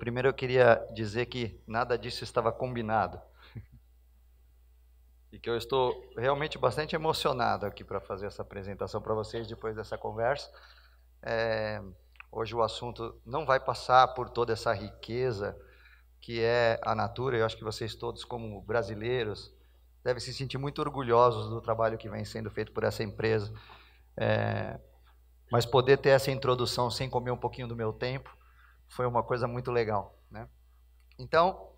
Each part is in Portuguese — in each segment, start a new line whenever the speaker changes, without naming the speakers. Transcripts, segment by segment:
primeiro eu queria dizer que nada disso estava combinado. E que eu estou realmente bastante emocionado aqui para fazer essa apresentação para vocês depois dessa conversa. É, hoje o assunto não vai passar por toda essa riqueza que é a Natura. Eu acho que vocês todos, como brasileiros, devem se sentir muito orgulhosos do trabalho que vem sendo feito por essa empresa. É, mas poder ter essa introdução sem comer um pouquinho do meu tempo foi uma coisa muito legal. Né? Então,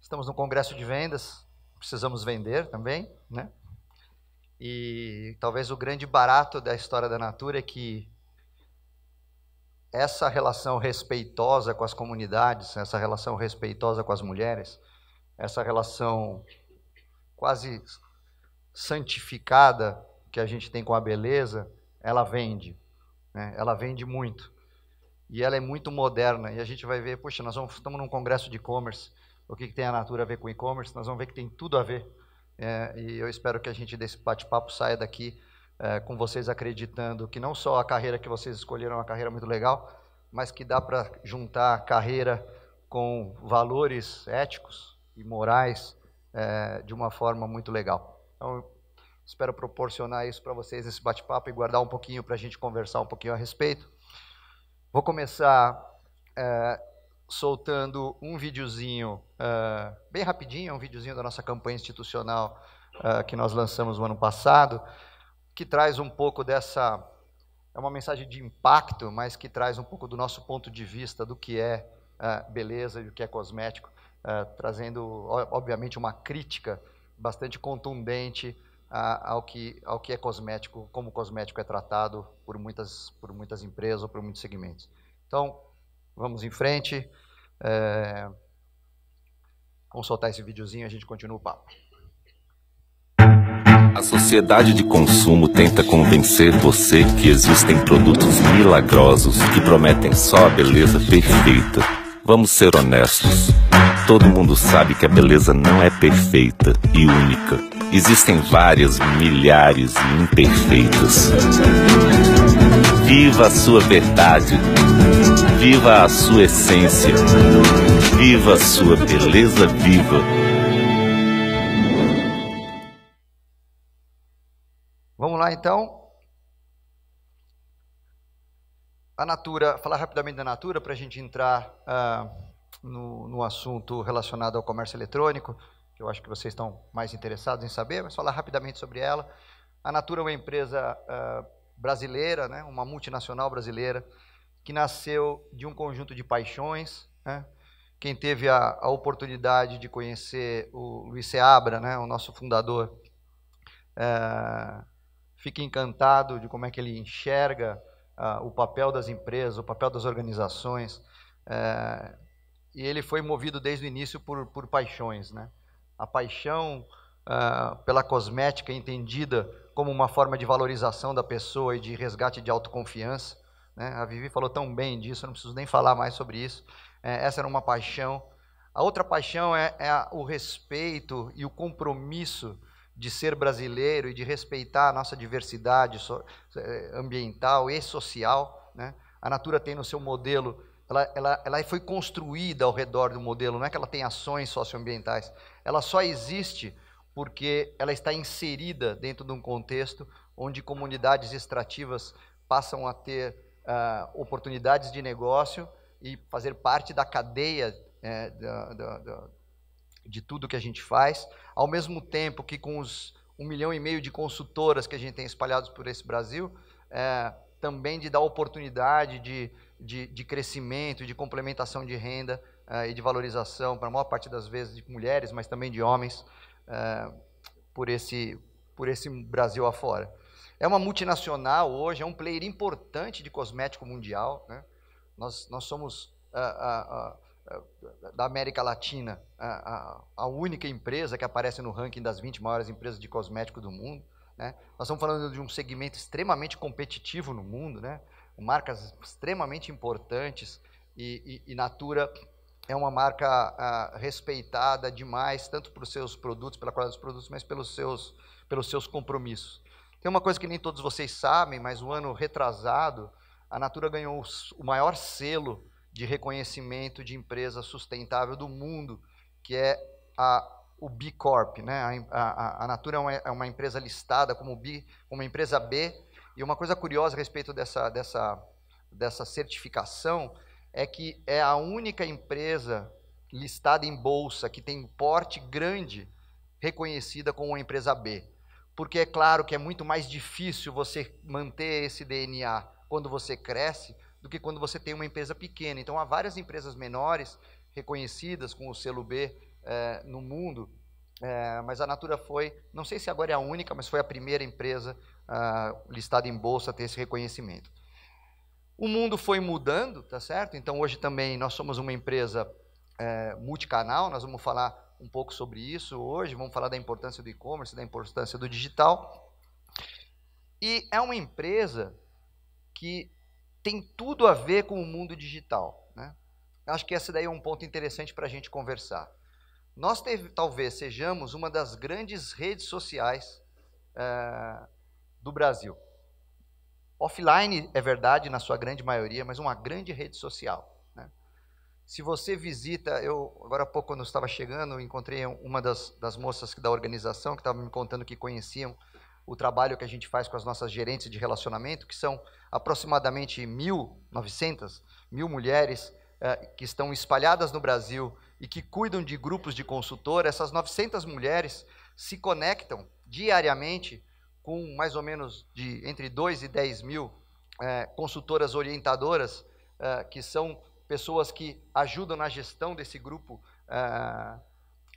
estamos no congresso de vendas, precisamos vender também, né? E talvez o grande barato da história da Natura é que essa relação respeitosa com as comunidades, essa relação respeitosa com as mulheres, essa relação quase santificada que a gente tem com a beleza, ela vende, né? ela vende muito. E ela é muito moderna. E a gente vai ver, poxa, nós vamos, estamos num congresso de e-commerce. O que, que, tem a Natura a ver com e-commerce? Nós vamos ver que tem tudo a ver. É, e eu espero que a gente desse bate-papo saia daqui é, com vocês acreditando que não só a carreira que vocês escolheram é uma carreira muito legal, mas que dá para juntar carreira com valores éticos e morais é, de uma forma muito legal. Então, espero proporcionar isso para vocês, esse bate-papo, e guardar um pouquinho para a gente conversar um pouquinho a respeito. Vou começar é, soltando um videozinho, é, bem rapidinho, um videozinho da nossa campanha institucional é, que nós lançamos no ano passado, que traz um pouco dessa. É uma mensagem de impacto, mas que traz um pouco do nosso ponto de vista do que é, é beleza e do que é cosmético, é, trazendo, obviamente, uma crítica bastante contundente a, ao, que, ao que é cosmético, como o cosmético é tratado por muitas, por muitas empresas ou por muitos segmentos. Então, vamos em frente. É... Vamos soltar esse videozinho e a gente continua o papo. A sociedade de consumo tenta convencer você que existem produtos milagrosos que prometem só a beleza perfeita. Vamos ser honestos. Todo mundo sabe que a beleza não é perfeita e única existem várias milhares imperfeitas. Viva a sua verdade, viva a sua essência, viva a sua beleza viva. Vamos lá então. A Natura, falar rapidamente da Natura para a gente entrar uh, no, no assunto relacionado ao comércio eletrônico eu acho que vocês estão mais interessados em saber, mas falar rapidamente sobre ela. A Natura é uma empresa uh, brasileira, né, uma multinacional brasileira, que nasceu de um conjunto de paixões. Né? Quem teve a, a, oportunidade de conhecer o Luiz Seabra, né, o nosso fundador, uh, fica encantado de como é que ele enxerga uh, o papel das empresas, o papel das organizações. Eh, e ele foi movido desde o início por, por paixões, né? a paixão ah, pela cosmética entendida como uma forma de valorização da pessoa e de resgate de autoconfiança. Né? A Vivi falou tão bem disso, eu não preciso nem falar mais sobre isso. É, essa era uma paixão. A outra paixão é, é a, o respeito e o compromisso de ser brasileiro e de respeitar a nossa diversidade so, eh, ambiental e social. Né? A Natura tem no seu modelo, ela, ela, ela foi construída ao redor do modelo, não é que ela tem ações socioambientais, ela só existe porque ela está inserida dentro de um contexto onde comunidades extrativas passam a ter uh, oportunidades de negócio e fazer parte da cadeia é, da, da, da, de tudo que a gente faz, ao mesmo tempo que com os um milhão e meio de consultoras que a gente tem espalhados por esse Brasil, é, também de dar oportunidade de, de, de crescimento, de complementação de renda uh, e de valorização, para a maior parte das vezes, de mulheres, mas também de homens, uh, por, esse, por esse Brasil afora. É uma multinacional hoje, é um player importante de cosmético mundial. Né? Nós, nós somos eh, da América Latina, a, a, única empresa que aparece no ranking das 20 maiores empresas de cosmético do mundo. Né? Nós estamos falando de um segmento extremamente competitivo no mundo, né? marcas extremamente importantes e, e, e Natura é uma marca ah, respeitada demais, tanto por seus produtos, pela qualidade dos produtos, mas pelos seus, pelos seus compromissos. Tem uma coisa que nem todos vocês sabem, mas um ano retrasado, a Natura ganhou o maior selo de reconhecimento de empresa sustentável do mundo, que é a, o B Corp. Né? A, a, a Natura é uma, é uma, empresa listada como, B, como empresa B. E uma coisa curiosa a respeito dessa, dessa, dessa certificação é que é a única empresa listada em bolsa que tem porte grande reconhecida como uma empresa B. Porque é claro que é muito mais difícil você manter esse DNA quando você cresce do que quando você tem uma empresa pequena. Então há várias empresas menores reconhecidas com o selo B é, no mundo, é, mas a Natura foi, não sei se agora é a única, mas foi a primeira empresa ah, listada em bolsa a ter esse reconhecimento. O mundo foi mudando, tá certo? Então hoje também nós somos uma empresa é, multicanal, nós vamos falar um pouco sobre isso hoje, vamos falar da importância do e-commerce, da importância do digital. E é uma empresa que tem tudo a ver com o mundo digital. Né? Acho que esse daí é um ponto interessante para a gente conversar. Nós teve, talvez sejamos uma das grandes redes sociais é, do Brasil. Offline é verdade na sua grande maioria, mas uma grande rede social. Né? Se você visita, eu agora há pouco quando eu estava chegando, encontrei uma das, das moças da organização que estava me contando que conheciam o trabalho que a gente faz com as nossas gerentes de relacionamento, que são aproximadamente 1.900, mil mulheres eh, que estão espalhadas no Brasil e que cuidam de grupos de consultor. Essas 900 mulheres se conectam diariamente com mais ou menos de entre 2 e 10 mil é, consultoras orientadoras, é, que são pessoas que ajudam na gestão desse grupo é,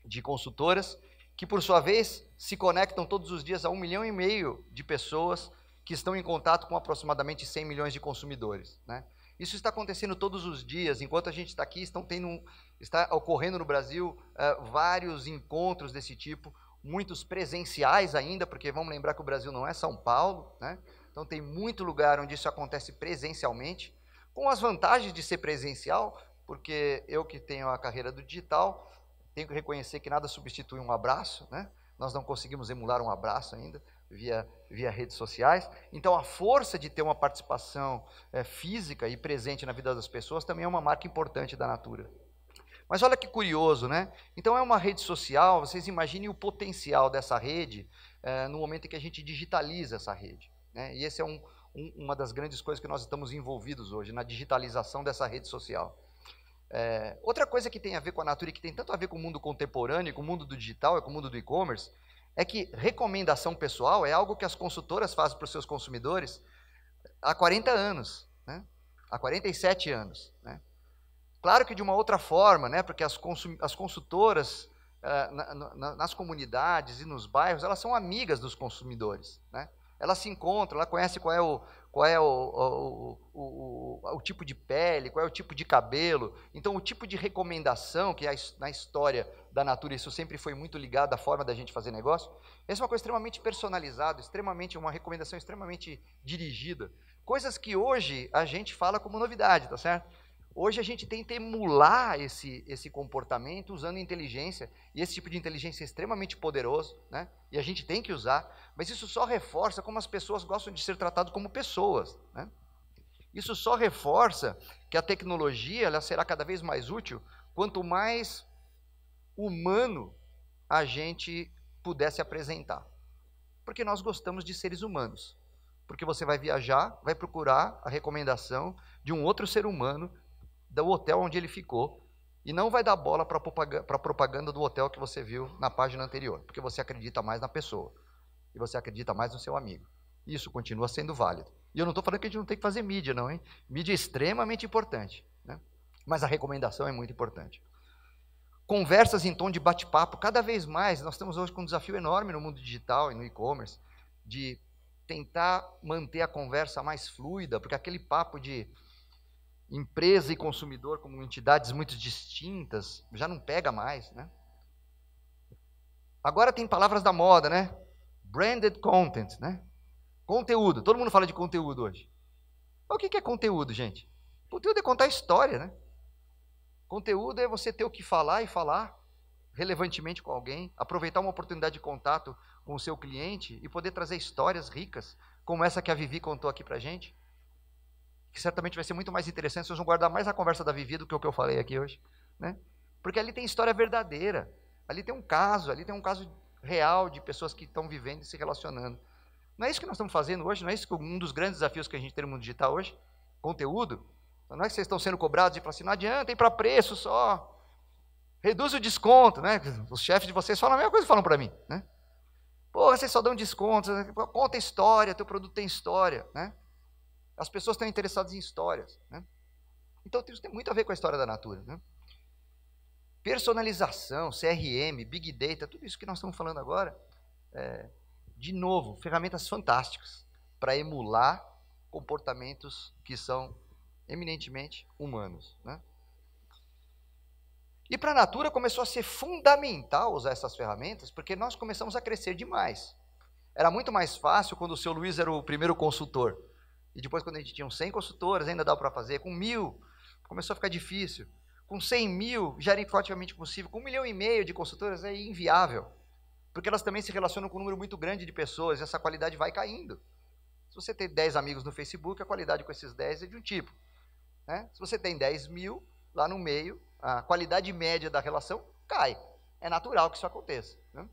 de consultoras, que por sua vez se conectam todos os dias a um milhão e meio de pessoas que estão em contato com aproximadamente 100 milhões de consumidores. Né? Isso está acontecendo todos os dias. Enquanto a gente está aqui, estão tendo está ocorrendo no Brasil é, vários encontros desse tipo muitos presenciais ainda, porque vamos lembrar que o Brasil não é São Paulo, né? Então tem muito lugar onde isso acontece presencialmente, com as vantagens de ser presencial, porque eu que tenho a carreira do digital, tenho que reconhecer que nada substitui um abraço, né? Nós não conseguimos emular um abraço ainda via, via redes sociais. Então, a força de ter uma participação é, física e presente na vida das pessoas também é uma marca importante da Natura. Mas olha que curioso, né? Então é uma rede social, vocês imaginem o potencial dessa rede é, no momento em que a gente digitaliza essa rede. Né? E essa é um, um, uma das grandes coisas que nós estamos envolvidos hoje, na digitalização dessa rede social. É, outra coisa que tem a ver com a natureza e que tem tanto a ver com o mundo contemporâneo, com o mundo do digital e com o mundo do e-commerce, é que recomendação pessoal é algo que as consultoras fazem para os seus consumidores há 40 anos, né? há 47 anos. Né? Claro que de uma outra forma, né? porque as, as consultoras uh, na, na, nas comunidades e nos bairros, elas são amigas dos consumidores. Né? Elas se encontram, ela conhece qual é o, qual é o, o, o, o, tipo de pele, qual é o tipo de cabelo. Então, o tipo de recomendação, que na história da natureza isso sempre foi muito ligado à forma da gente fazer negócio, essa é uma coisa extremamente personalizada, extremamente uma recomendação extremamente dirigida. Coisas que hoje a gente fala como novidade, tá certo? Hoje a gente tenta emular esse, esse comportamento usando inteligência, e esse tipo de inteligência é extremamente poderoso, né? e a gente tem que usar, mas isso só reforça como as pessoas gostam de ser tratadas como pessoas. Né? Isso só reforça que a tecnologia ela será cada vez mais útil quanto mais humano a gente pudesse apresentar. Porque nós gostamos de seres humanos. Porque você vai viajar, vai procurar a recomendação de um outro ser humano do hotel onde ele ficou e não vai dar bola para a propaganda do hotel que você viu na página anterior, porque você acredita mais na pessoa e você acredita mais no seu amigo. Isso continua sendo válido. E eu não estou falando que a gente não tem que fazer mídia, não, hein? Mídia é extremamente importante, né? mas a recomendação é muito importante. Conversas em tom de bate-papo, cada vez mais, nós estamos hoje com um desafio enorme no mundo digital e no e-commerce, de tentar manter a conversa mais fluida, porque aquele papo de empresa e consumidor como entidades muito distintas, já não pega mais, né? Agora tem palavras da moda, né? Branded content, né? Conteúdo. Todo mundo fala de conteúdo hoje. Mas o que é conteúdo, gente? Conteúdo é contar história, né? Conteúdo é você ter o que falar e falar relevantemente com alguém, aproveitar uma oportunidade de contato com o seu cliente e poder trazer histórias ricas, como essa que a Vivi contou aqui pra gente que certamente vai ser muito mais interessante. Vocês vão guardar mais a conversa da Vivi do que o que eu falei aqui hoje, né? Porque ali tem história verdadeira, ali tem um caso, ali tem um caso real de pessoas que estão vivendo e se relacionando. Não é isso que nós estamos fazendo hoje, não é isso que um dos grandes desafios que a gente tem no mundo digital hoje? Conteúdo. Então, não é que vocês estão sendo cobrados e falam assim, não adianta ir para preço só. Reduz o desconto, né? Os chefes de vocês falam a mesma coisa que falam para mim, né? Pô, vocês só dão desconto, conta história, teu produto tem história, né? As pessoas estão interessadas em histórias. Né? Então isso tem muito a ver com a história da natureza. Né? Personalização, CRM, Big Data, tudo isso que nós estamos falando agora, é, de novo, ferramentas fantásticas para emular comportamentos que são eminentemente humanos. Né? E para a Natura começou a ser fundamental usar essas ferramentas, porque nós começamos a crescer demais. Era muito mais fácil quando o seu Luiz era o primeiro consultor. E depois, quando a gente tinha 100 consultores, ainda dava para fazer. Com mil, começou a ficar difícil. Com 100 mil, já era praticamente possível. Com um milhão e meio de consultoras, é inviável. Porque elas também se relacionam com um número muito grande de pessoas e essa qualidade vai caindo. Se você tem 10 amigos no Facebook, a qualidade com esses 10 é de um tipo. Né? Se você tem 10 mil, lá no meio, a qualidade média da relação cai. É natural que isso aconteça. Né?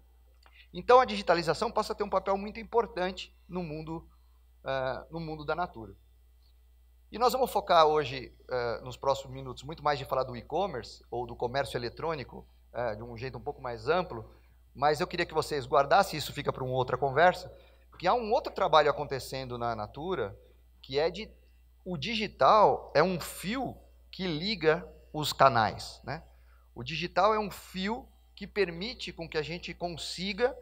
Então, a digitalização passa a ter um papel muito importante no mundo uh, no mundo da natura. E nós vamos focar hoje, uh, nos próximos minutos, muito mais de falar do e-commerce ou do comércio eletrônico, uh, de um jeito um pouco mais amplo, mas eu queria que vocês guardassem, isso fica para uma outra conversa, porque há um outro trabalho acontecendo na Natura, que é de. O digital é um fio que liga os canais. Né? O digital é um fio que permite com que a gente consiga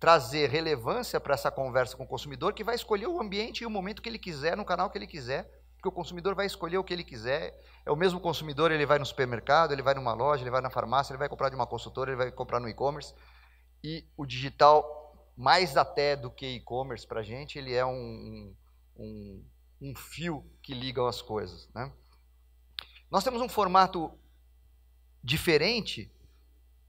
trazer relevância para essa conversa com o consumidor, que vai escolher o ambiente e o momento que ele quiser, no canal que ele quiser, porque o consumidor vai escolher o que ele quiser. É o mesmo consumidor, ele vai no supermercado, ele vai numa loja, ele vai na farmácia, ele vai comprar de uma consultora, ele vai comprar no e-commerce. E o digital, mais até do que e-commerce para a gente, ele é um, um, um, fio que liga as coisas. Né? Nós temos um formato diferente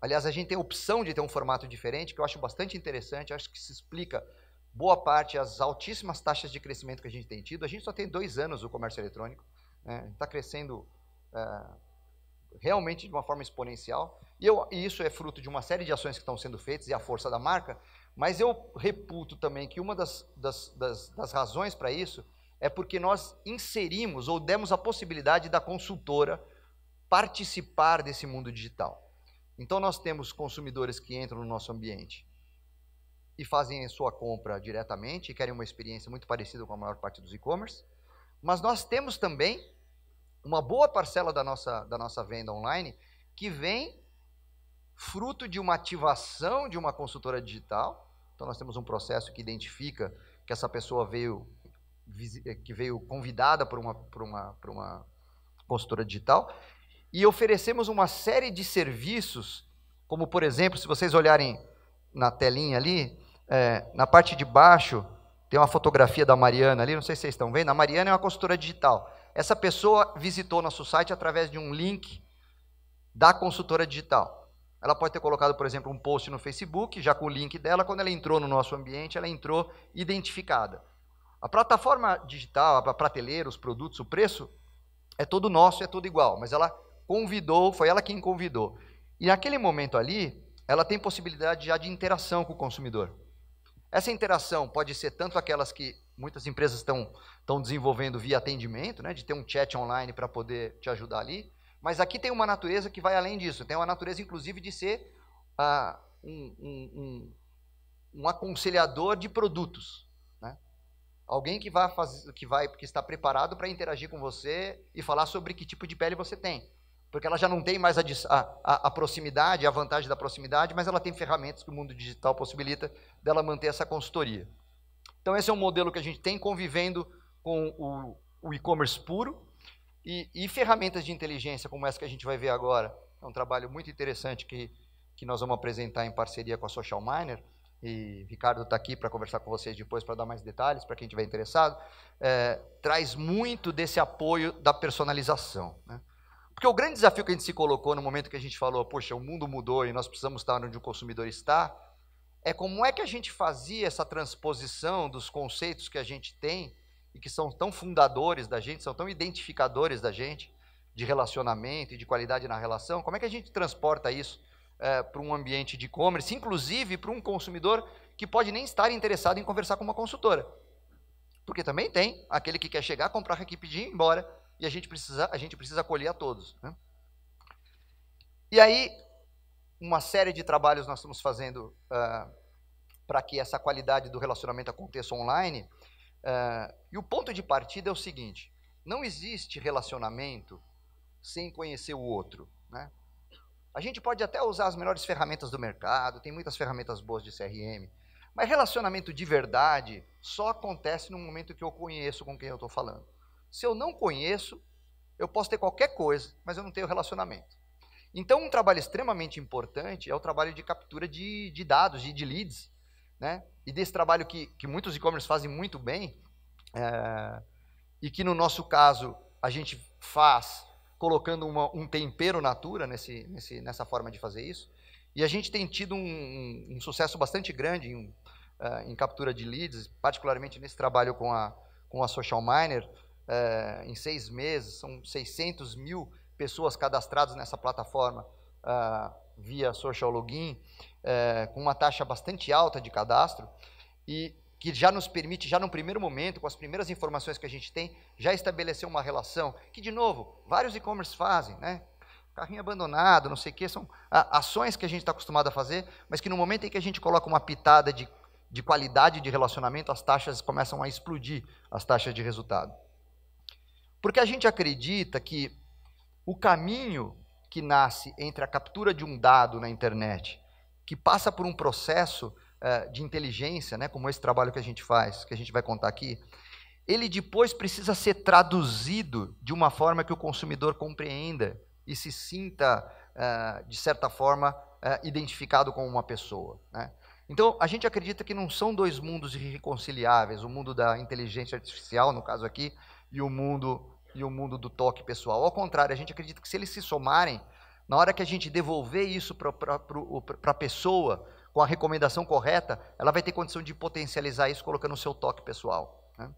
Aliás, a gente tem a opção de ter um formato diferente, que eu acho bastante interessante, acho que se explica boa parte as altíssimas taxas de crescimento que a gente tem tido. A gente só tem dois anos o comércio eletrônico, né? está crescendo é, realmente de uma forma exponencial. E, eu, e isso é fruto de uma série de ações que estão sendo feitas e a força da marca, mas eu reputo também que uma das, das, das, das razões para isso é porque nós inserimos ou demos a possibilidade da consultora participar desse mundo digital. Então nós temos consumidores que entram no nosso ambiente e fazem a sua compra diretamente e querem uma experiência muito parecida com a maior parte dos e-commerce, mas nós temos também uma boa parcela da nossa, da nossa venda online que vem fruto de uma ativação de uma consultora digital. Então nós temos um processo que identifica que essa pessoa veio que veio convidada por uma, por uma, por uma consultora digital e oferecemos uma série de serviços, como por exemplo, se vocês olharem na telinha ali, é, na parte de baixo tem uma fotografia da Mariana ali, não sei se vocês estão vendo. A Mariana é uma consultora digital. Essa pessoa visitou nosso site através de um link da consultora digital. Ela pode ter colocado, por exemplo, um post no Facebook, já com o link dela. Quando ela entrou no nosso ambiente, ela entrou identificada. A plataforma digital, a prateleira, os produtos, o preço, é todo nosso, é todo igual, mas ela convidou, foi ela quem convidou. E naquele momento ali, ela tem possibilidade já de interação com o consumidor. Essa interação pode ser tanto aquelas que muitas empresas estão, estão desenvolvendo via atendimento, né, de ter um chat online para poder te ajudar ali, mas aqui tem uma natureza que vai além disso, tem uma natureza inclusive de ser ah, um, um, um, um aconselhador de produtos. Né? Alguém que vai, fazer, que vai que está preparado para interagir com você e falar sobre que tipo de pele você tem. Porque ela já não tem mais a, a, a, proximidade, a vantagem da proximidade, mas ela tem ferramentas que o mundo digital possibilita dela manter essa consultoria. Então, esse é um modelo que a gente tem convivendo com o, o e-commerce puro e, e ferramentas de inteligência como essa que a gente vai ver agora. É um trabalho muito interessante que, que nós vamos apresentar em parceria com a Social Miner. E Ricardo está aqui para conversar com vocês depois para dar mais detalhes para quem estiver interessado. É, traz muito desse apoio da personalização. Né? Porque o grande desafio que a gente se colocou no momento que a gente falou, poxa, o mundo mudou e nós precisamos estar onde o consumidor está, é como é que a gente fazia essa transposição dos conceitos que a gente tem e que são tão fundadores da gente, são tão identificadores da gente, de relacionamento e de qualidade na relação, como é que a gente transporta isso é, para um ambiente de e-commerce, inclusive para um consumidor que pode nem estar interessado em conversar com uma consultora? Porque também tem aquele que quer chegar, comprar rapidinho e ir embora e a gente precisa, a gente precisa acolher a todos. Né? E aí, uma série de trabalhos nós estamos fazendo uh, ah, para que essa qualidade do relacionamento aconteça online. Uh, e o ponto de partida é o seguinte: não existe relacionamento sem conhecer o outro. Né? A gente pode até usar as melhores ferramentas do mercado, tem muitas ferramentas boas de CRM, mas relacionamento de verdade só acontece no momento que eu conheço com quem eu estou falando. Se eu não conheço, eu posso ter qualquer coisa, mas eu não tenho relacionamento. Então, um trabalho extremamente importante é o trabalho de captura de, de dados, de, de leads. Né? E desse trabalho que, que muitos e-commerce fazem muito bem, é, e que no nosso caso a gente faz colocando uma, um tempero natura nesse, nesse, nessa forma de fazer isso. E a gente tem tido um, um, um sucesso bastante grande em, uh, em captura de leads, particularmente nesse trabalho com a, com a Social Miner, é, em seis meses, são 600 mil pessoas cadastradas nessa plataforma é, via social login, eh, com uma taxa bastante alta de cadastro, e que já nos permite, já no primeiro momento, com as primeiras informações que a gente tem, já estabelecer uma relação, que, de novo, vários e-commerce fazem, né? Carrinho abandonado, não sei o quê, são ações que a gente está acostumado a fazer, mas que no momento em que a gente coloca uma pitada de, de qualidade de relacionamento, as taxas começam a explodir, as taxas de resultado. Porque a gente acredita que o caminho que nasce entre a captura de um dado na internet, que passa por um processo uh, de inteligência, né, como esse trabalho que a gente faz, que a gente vai contar aqui, ele depois precisa ser traduzido de uma forma que o consumidor compreenda e se sinta, uh, de certa forma, uh, identificado com uma pessoa. Né? Então, a gente acredita que não são dois mundos irreconciliáveis, o mundo da inteligência artificial, no caso aqui, e o mundo e o mundo do toque pessoal. Ao contrário, a gente acredita que se eles se somarem, na hora que a gente devolver isso para a pessoa com a recomendação correta, ela vai ter condição de potencializar isso colocando o seu toque pessoal. Né?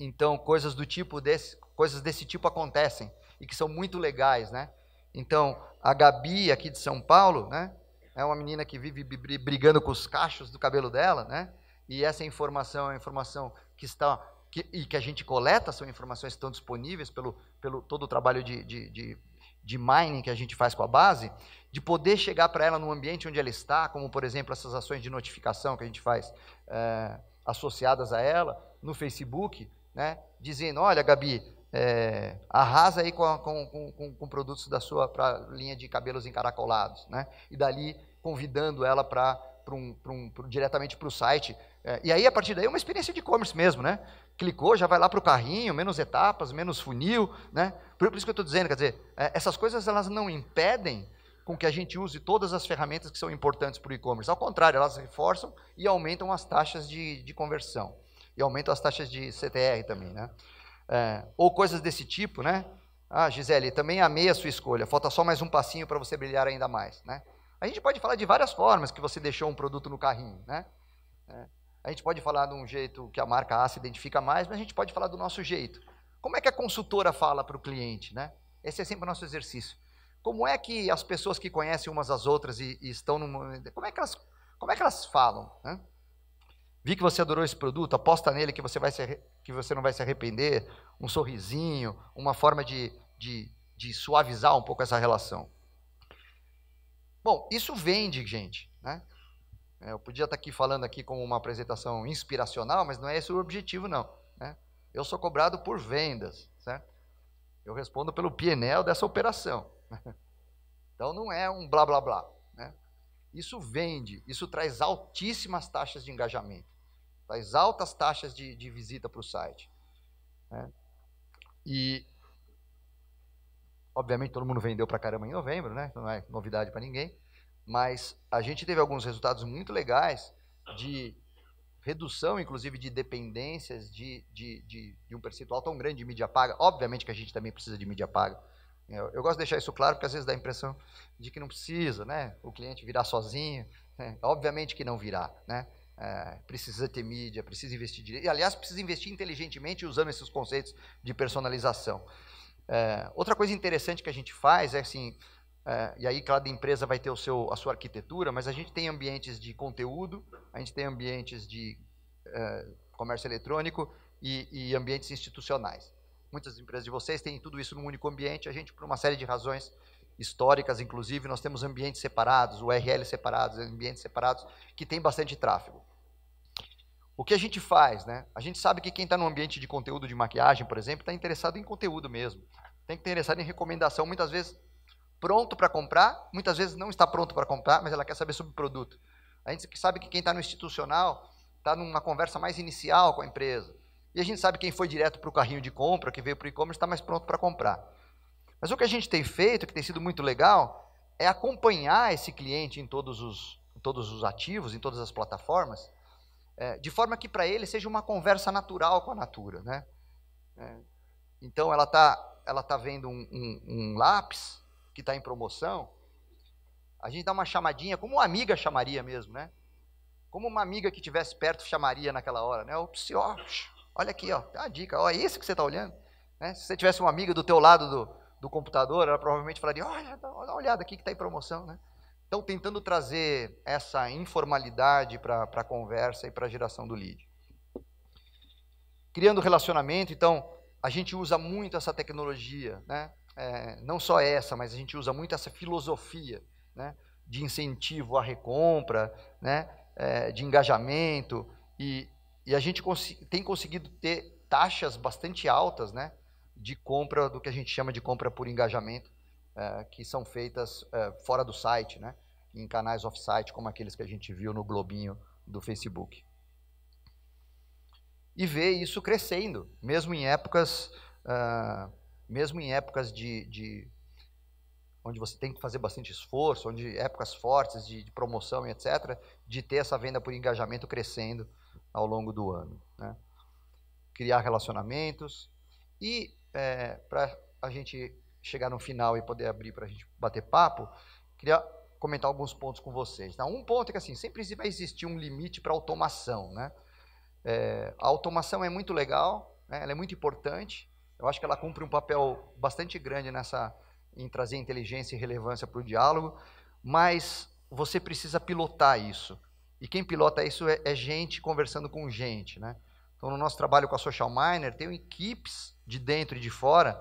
Então, coisas do tipo desse, coisas desse tipo acontecem e que são muito legais, né? Então, a Gabi aqui de São Paulo, né? É uma menina que vive brigando com os cachos do cabelo dela, né? E essa informação é informação que está que, e que a gente coleta são informações que estão disponíveis pelo, pelo todo o trabalho de, de, de, de mining que a gente faz com a base, de poder chegar para ela no ambiente onde ela está, como por exemplo essas ações de notificação que a gente faz é, associadas a ela, no Facebook, né, dizendo, olha Gabi, é, arrasa aí com, com, com, com, produtos da sua linha de cabelos encaracolados, né? E dali convidando ela para um, um, diretamente para o site. É, e aí, a partir daí, é uma experiência de e-commerce mesmo, né? Clicou, já vai lá para o carrinho, menos etapas, menos funil, né? Por, isso que eu estou dizendo, quer dizer, é, essas coisas elas não impedem com que a gente use todas as ferramentas que são importantes para o e-commerce. Ao contrário, elas reforçam e aumentam as taxas de, de conversão. E aumentam as taxas de CTR também, né? É, ou coisas desse tipo, né? Ah, Gisele, também amei a sua escolha. Falta só mais um passinho para você brilhar ainda mais, né? A gente pode falar de várias formas que você deixou um produto no carrinho, né? É. A gente pode falar de um jeito que a marca A se identifica mais, mas a gente pode falar do nosso jeito. Como é que a consultora fala para o cliente, né? Esse é sempre o nosso exercício. Como é que as pessoas que conhecem umas às outras e, e estão numa, como é que elas, como é que elas falam? Né? Vi que você adorou esse produto, aposta nele que você vai se, que você não vai se arrepender. Um sorrisinho, uma forma de, de, de suavizar um pouco essa relação. Bom, isso vende, gente, né? É, eu podia estar tá aqui falando aqui como uma apresentação inspiracional, mas não é esse o objetivo, não. Né? Eu sou cobrado por vendas, certo? Eu respondo pelo PNL dessa operação. Né? Então não é um blá blá blá. Né? Isso vende, isso traz altíssimas taxas de engajamento, traz altas taxas de, de visita para o site. Né? E obviamente todo mundo vendeu para caramba em novembro, né? Não é novidade para ninguém mas a gente teve alguns resultados muito legais de redução, inclusive, de dependências de, de, de, de um percentual tão grande de mídia paga. Obviamente que a gente também precisa de mídia paga. Eu, eu, gosto de deixar isso claro, porque às vezes dá a impressão de que não precisa, né? O cliente virar sozinho. Né? Obviamente que não virá, né? É, precisa ter mídia, precisa investir direito. E, aliás, precisa investir inteligentemente usando esses conceitos de personalização. É, outra coisa interessante que a gente faz é assim, é, e aí cada empresa vai ter o seu, a sua arquitetura, mas a gente tem ambientes de conteúdo, a gente tem ambientes de é, comércio eletrônico e, e, ambientes institucionais. Muitas empresas de vocês têm tudo isso num único ambiente, a gente, por uma série de razões históricas, inclusive, nós temos ambientes separados, URL separados, ambientes separados, que tem bastante tráfego. O que a gente faz, né? A gente sabe que quem está no ambiente de conteúdo de maquiagem, por exemplo, está interessado em conteúdo mesmo. Tem que estar interessado em recomendação. Muitas vezes pronto para comprar, muitas vezes não está pronto para comprar, mas ela quer saber sobre o produto. A gente sabe que quem está no institucional está numa conversa mais inicial com a empresa. E a gente sabe quem foi direto para o carrinho de compra, que veio para o e-commerce, está mais pronto para comprar. Mas o que a gente tem feito, que tem sido muito legal, é acompanhar esse cliente em todos os, em todos os ativos, em todas as plataformas, é, de forma que para ele seja uma conversa natural com a Natura. Né? É, então, ela está ela tá vendo um, um, um lápis, que está em promoção, a gente dá uma chamadinha, como uma amiga chamaria mesmo, né? Como uma amiga que estivesse perto chamaria naquela hora, né? Opsi, ó, olha aqui, ó, dá uma dica, ó, é isso que você está olhando. Né? Se você tivesse uma amiga do teu lado do, do computador, ela provavelmente falaria, olha, dá uma olhada aqui que está em promoção, né? Então, tentando trazer essa informalidade para a conversa e para a geração do lead. Criando relacionamento, então, a gente usa muito essa tecnologia, né? é, não só essa, mas a gente usa muito essa filosofia né, de incentivo à recompra, né, é, de engajamento, e, e a gente cons tem conseguido ter taxas bastante altas né, de compra, do que a gente chama de compra por engajamento, é, que são feitas é, fora do site, né, em canais off-site, como aqueles que a gente viu no Globinho do Facebook. E ver isso crescendo, mesmo em épocas. Uh, mesmo em épocas de, de, onde você tem que fazer bastante esforço, onde épocas fortes de, de promoção e etc, de ter essa venda por engajamento crescendo ao longo do ano, né? criar relacionamentos e é, para a gente chegar no final e poder abrir para a gente bater papo, queria comentar alguns pontos com vocês. Então, um ponto é que assim sempre vai existir um limite para automação, né? É, a automação é muito legal, né? ela é muito importante, eu acho que ela cumpre um papel bastante grande nessa em trazer inteligência e relevância para o diálogo, mas você precisa pilotar isso. E quem pilota isso é, é, gente conversando com gente, né? Então, no nosso trabalho com a Social Miner, tem equipes de dentro e de fora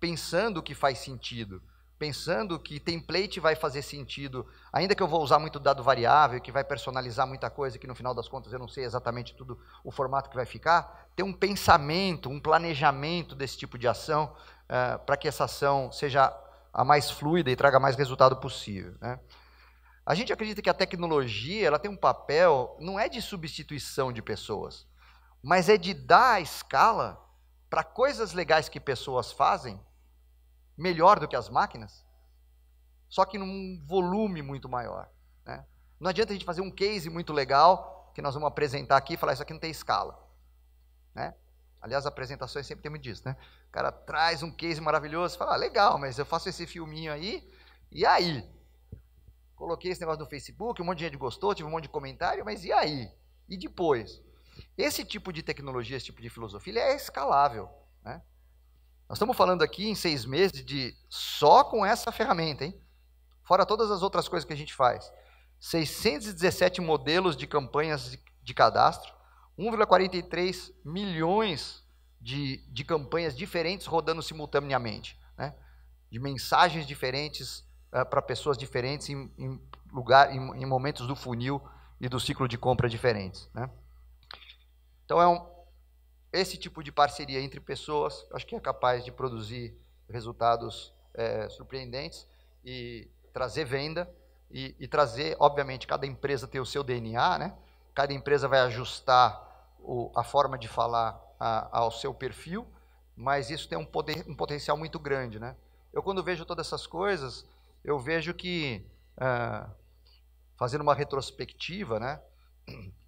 pensando o que faz sentido pensando que template vai fazer sentido, ainda que eu vou usar muito dado variável, que vai personalizar muita coisa, que no final das contas eu não sei exatamente tudo o formato que vai ficar, ter um pensamento, um planejamento desse tipo de ação uh, eh, para que essa ação seja a mais fluida e traga mais resultado possível. Né? A gente acredita que a tecnologia ela tem um papel, não é de substituição de pessoas, mas é de dar a escala para coisas legais que pessoas fazem melhor do que as máquinas, só que num volume muito maior. Né? Não adianta a gente fazer um case muito legal, que nós vamos apresentar aqui e falar, isso aqui não tem escala. Né? Aliás, apresentações sempre tem muito disso, né? O cara traz um case maravilhoso, fala, ah, legal, mas eu faço esse filminho aí, e aí? Coloquei esse negócio no Facebook, um monte de gente gostou, tive um monte de comentário, mas e aí? E depois? Esse tipo de tecnologia, esse tipo de filosofia, ele é escalável, né? Nós estamos falando aqui em seis meses de só com essa ferramenta, hein? Fora todas as outras coisas que a gente faz. 617 modelos de campanhas de, cadastro, 1,43 milhões de, de campanhas diferentes rodando simultaneamente, né? de mensagens diferentes uh, eh, para pessoas diferentes em, em lugar, em, em, momentos do funil e do ciclo de compra diferentes. Né? Então é um, esse tipo de parceria entre pessoas, acho que é capaz de produzir resultados é, surpreendentes e trazer venda e, e, trazer, obviamente, cada empresa tem o seu DNA, né? Cada empresa vai ajustar o, a forma de falar a, ao seu perfil, mas isso tem um, poder, um potencial muito grande, né? Eu quando vejo todas essas coisas, eu vejo que ah, fazendo uma retrospectiva, né?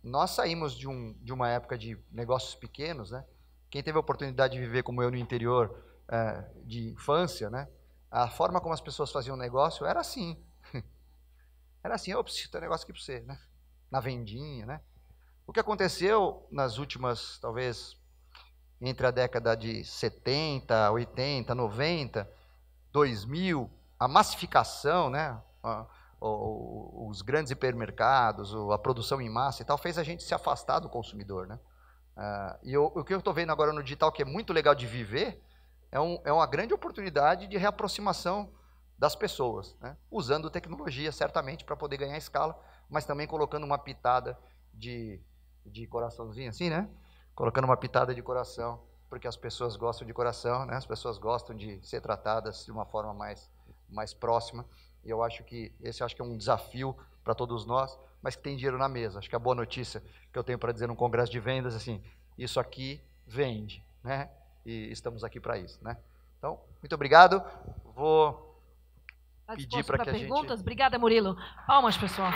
nós saímos de, um, de uma época de negócios pequenos, né? Quem teve a oportunidade de viver como eu no interior é, de infância, né? A forma como as pessoas faziam negócio era assim. Era assim, eu preciso ter um negócio aqui para você, né? Na vendinha, né? O que aconteceu nas últimas, talvez, entre a década de 70, 80, 90, 2000, a massificação, né? os grandes hipermercados, a produção em massa e tal, fez a gente se afastar do consumidor, né? Ah, e o que eu estou vendo agora no digital, que é muito legal de viver, é, é uma grande oportunidade de reaproximação das pessoas, né? usando tecnologia, certamente, para poder ganhar escala, mas também colocando uma pitada de, de coraçãozinho, assim, né? Colocando uma pitada de coração, porque as pessoas gostam de coração, né? as pessoas gostam de ser tratadas de uma forma mais, mais próxima. E eu acho que esse acho que é um desafio para todos nós, mas que tem dinheiro na mesa. Acho que a boa notícia que eu tenho para dizer no congresso de vendas assim, isso aqui vende, né? E estamos aqui para isso, né? Então, muito obrigado. Vou pedir para que a perguntas? gente. Obrigada, Murilo. Palmas, pessoal.